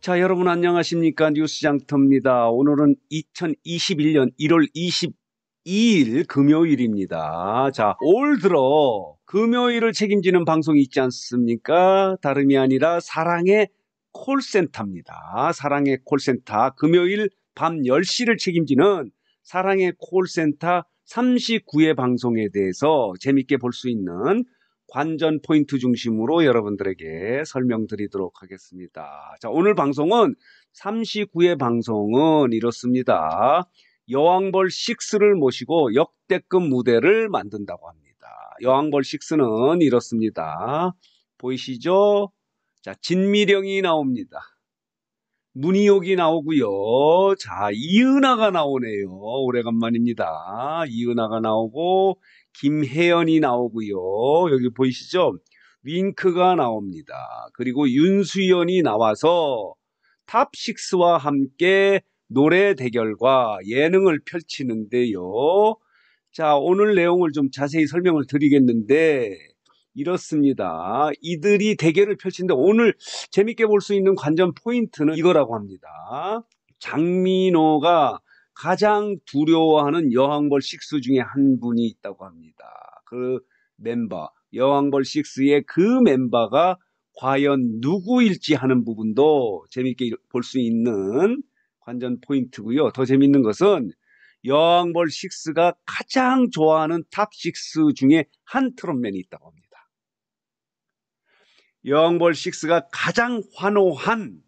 자, 여러분 안녕하십니까. 뉴스장터입니다. 오늘은 2021년 1월 22일 금요일입니다. 자, 올 들어 금요일을 책임지는 방송이 있지 않습니까? 다름이 아니라 사랑의 콜센터입니다. 사랑의 콜센터. 금요일 밤 10시를 책임지는 사랑의 콜센터 39회 방송에 대해서 재밌게 볼 수 있는 관전 포인트 중심으로 여러분들에게 설명드리도록 하겠습니다. 자, 오늘 방송은 39회 방송은 이렇습니다. 여왕벌 6를 모시고 역대급 무대를 만든다고 합니다. 여왕벌 6는 이렇습니다. 보이시죠? 자, 진미령이 나옵니다. 문희옥이 나오고요. 자, 이은아가 나오네요. 오래간만입니다. 이은아가 나오고 김혜연이 나오고요. 여기 보이시죠? 윙크가 나옵니다. 그리고 윤수연이 나와서 탑6와 함께 노래 대결과 예능을 펼치는데요. 자, 오늘 내용을 좀 자세히 설명을 드리겠는데 이렇습니다. 이들이 대결을 펼친데 오늘 재밌게 볼 수 있는 관전 포인트는 이거라고 합니다. 장민호가 가장 두려워하는 여왕벌 식스 중에 한 분이 있다고 합니다. 그 멤버, 여왕벌 식스의그 멤버가 과연 누구일지 하는 부분도 재밌게 볼 수 있는 관전 포인트고요. 더 재밌는 것은 여왕벌 식스가 가장 좋아하는 탑 식스 중에 한 트롯맨이 있다고 합니다. 영벌식스가 가장 환호한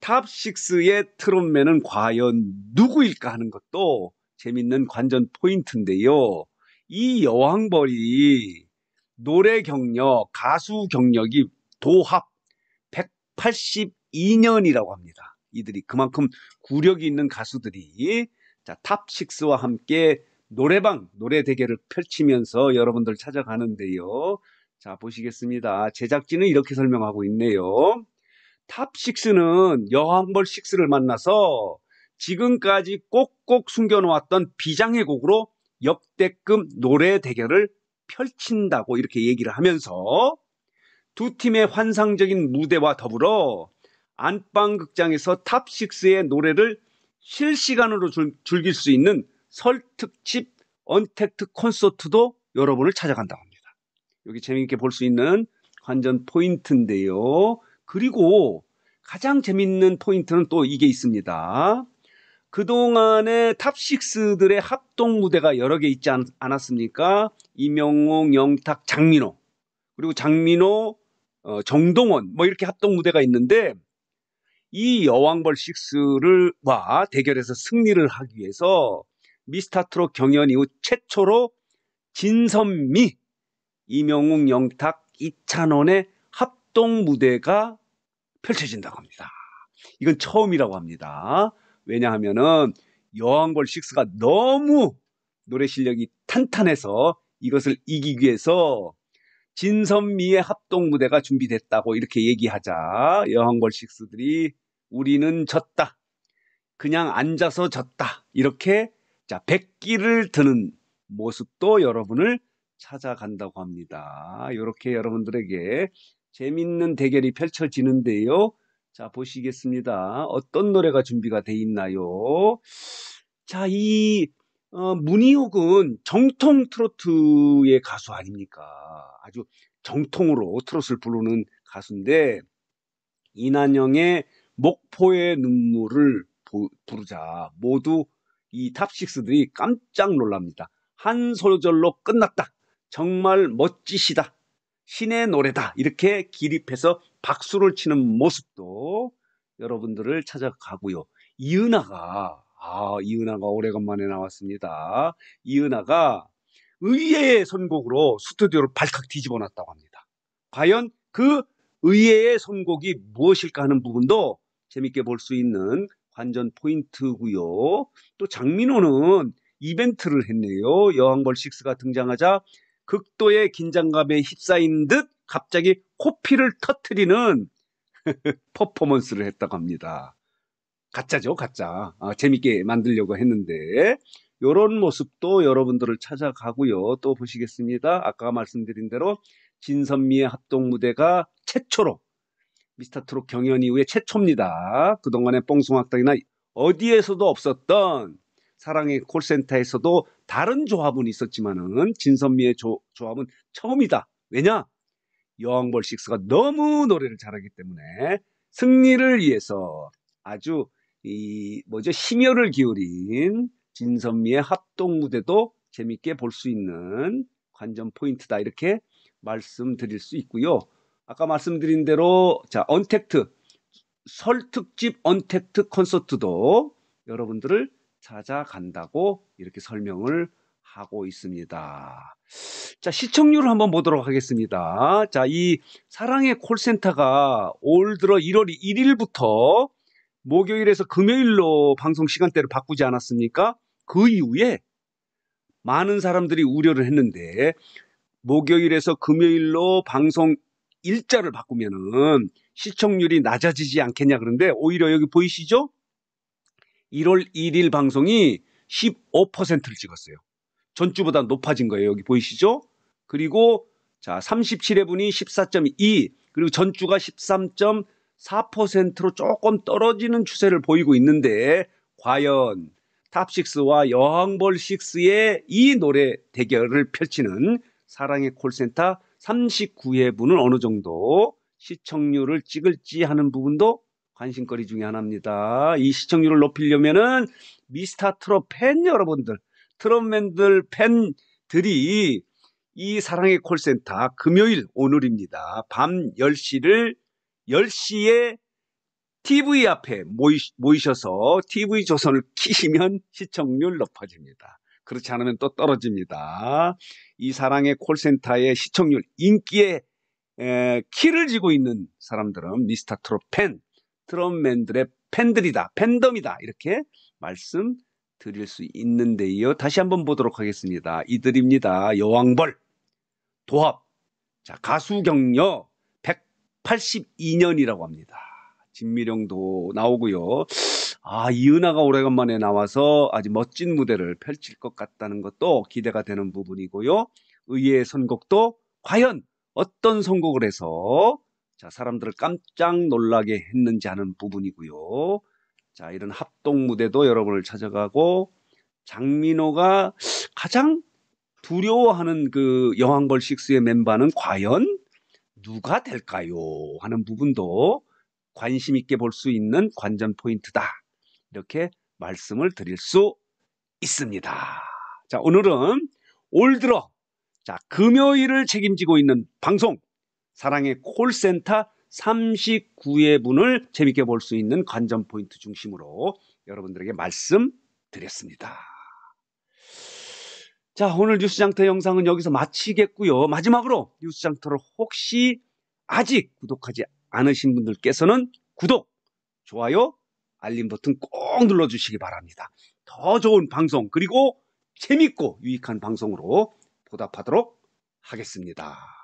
탑6의 트롯맨은 과연 누구일까 하는 것도 재밌는 관전 포인트인데요. 이 여왕벌이 노래 경력, 가수 경력이 도합 182년이라고 합니다. 이들이 그만큼 구력이 있는 가수들이 자, 탑6와 함께 노래방, 노래 대결을 펼치면서 여러분들 찾아가는데요. 자, 보시겠습니다. 제작진은 이렇게 설명하고 있네요. 탑6는 여왕벌6를 만나서 지금까지 꼭꼭 숨겨놓았던 비장의 곡으로 역대급 노래 대결을 펼친다고 이렇게 얘기를 하면서 두 팀의 환상적인 무대와 더불어 안방극장에서 탑6의 노래를 실시간으로 즐길 수 있는 설특집 언택트 콘서트도 여러분을 찾아간다고 합니다. 여기 재미있게 볼 수 있는 관전 포인트인데요. 그리고 가장 재밌는 포인트는 또 이게 있습니다. 그동안의 탑6들의 합동 무대가 여러 개 있지 않, 았습니까 이명웅, 영탁, 장민호. 그리고 장민호, 어, 정동원 뭐 이렇게 합동 무대가 있는데 이 여왕벌 6와 대결해서 승리를 하기 위해서 미스타트롯 경연 이후 최초로 진선미 이명웅, 영탁, 이찬원의 합동 무대가 펼쳐진다고 합니다. 이건 처음이라고 합니다. 왜냐하면은 여왕벌 식스가 너무 노래 실력이 탄탄해서 이것을 이기기 위해서 진선미의 합동 무대가 준비됐다고 이렇게 얘기하자 여왕벌 식스들이 우리는 졌다. 그냥 앉아서 졌다. 이렇게 자 백기를 드는 모습도 여러분을 찾아간다고 합니다. 이렇게 여러분들에게 재밌는 대결이 펼쳐지는데요. 자, 보시겠습니다. 어떤 노래가 준비가 돼 있나요? 자, 이 어, 문희옥은 정통 트로트의 가수 아닙니까? 아주 정통으로 트롯을 부르는 가수인데 이난영의 목포의 눈물을 보, 부르자 모두 이 탑식스들이 깜짝 놀랍니다. 한 소절로 끝났다. 정말 멋지시다. 신의 노래다. 이렇게 기립해서 박수를 치는 모습도 여러분들을 찾아가고요. 이은아가, 아, 이은아가 오래간만에 나왔습니다. 이은아가 의예의 선곡으로 스튜디오를 발칵 뒤집어 놨다고 합니다. 과연 그의예의 선곡이 무엇일까 하는 부분도 재밌게 볼 수 있는 관전 포인트고요. 또 장민호는 이벤트를 했네요. 여왕벌6가 등장하자 극도의 긴장감에 휩싸인 듯 갑자기 코피를 터트리는 퍼포먼스를 했다고 합니다. 가짜죠, 가짜. 아, 재밌게 만들려고 했는데 이런 모습도 여러분들을 찾아가고요. 또 보시겠습니다. 아까 말씀드린 대로 진선미의 합동 무대가 최초로 미스터트롯 경연 이후에 최초입니다. 그동안의 뽕숭학당이나 어디에서도 없었던 사랑의 콜센터에서도 다른 조합은 있었지만은 진선미의 조, 조합은 처음이다. 왜냐? 여왕벌식스가 너무 노래를 잘하기 때문에 승리를 위해서 아주 이 뭐죠 심혈을 기울인 진선미의 합동 무대도 재밌게 볼 수 있는 관전 포인트다 이렇게 말씀드릴 수 있고요. 아까 말씀드린 대로 자 언택트 설 특집 언택트 콘서트도 여러분들을 찾아간다고 이렇게 설명을 하고 있습니다. 자, 시청률을 한번 보도록 하겠습니다. 자, 이 사랑의 콜센터가 올 들어 1월 1일부터 목요일에서 금요일로 방송 시간대를 바꾸지 않았습니까? 그 이후에 많은 사람들이 우려를 했는데 목요일에서 금요일로 방송 일자를 바꾸면은 시청률이 낮아지지 않겠냐 그런데 오히려 여기 보이시죠? 1월 1일 방송이 15%를 찍었어요. 전주보다 높아진 거예요. 여기 보이시죠? 그리고 자, 37회분이 14.2 그리고 전주가 13.4%로 조금 떨어지는 추세를 보이고 있는데 과연 탑6와 여왕벌6의 이 노래 대결을 펼치는 사랑의 콜센터 39회분은 어느 정도 시청률을 찍을지 하는 부분도 관심거리 중에 하나입니다. 이 시청률을 높이려면은 미스터 트롯 팬 여러분들, 트롯맨들 팬들이 이 사랑의 콜센터 금요일 오늘입니다. 밤 10시를 10시에 TV 앞에 모이, 모이셔서 TV 조선을 키시면 시청률 높아집니다. 그렇지 않으면 또 떨어집니다. 이 사랑의 콜센터의 시청률 인기에 에, 키를 지고 있는 사람들은 미스터 트롯 팬 트럼맨들의 팬들이다, 팬덤이다 이렇게 말씀 드릴 수 있는데요. 다시 한번 보도록 하겠습니다. 이들입니다. 여왕벌, 도합, 자 가수 격려 182년이라고 합니다. 진미령도 나오고요. 아 이은하가 오래간만에 나와서 아주 멋진 무대를 펼칠 것 같다는 것도 기대가 되는 부분이고요. 의외의 선곡도 과연 어떤 선곡을 해서 자, 사람들을 깜짝 놀라게 했는지 하는 부분이고요. 자, 이런 합동 무대도 여러분을 찾아가고 장민호가 가장 두려워하는 그 여왕벌 식스의 멤버는 과연 누가 될까요? 하는 부분도 관심 있게 볼 수 있는 관전 포인트다. 이렇게 말씀을 드릴 수 있습니다. 자, 오늘은 올 들어 자, 금요일을 책임지고 있는 방송 사랑의 콜센터 39회 분을 재밌게 볼 수 있는 관전 포인트 중심으로 여러분들에게 말씀드렸습니다. 자, 오늘 뉴스장터 영상은 여기서 마치겠고요. 마지막으로 뉴스장터를 혹시 아직 구독하지 않으신 분들께서는 구독, 좋아요, 알림 버튼 꼭 눌러주시기 바랍니다. 더 좋은 방송, 그리고 재밌고 유익한 방송으로 보답하도록 하겠습니다.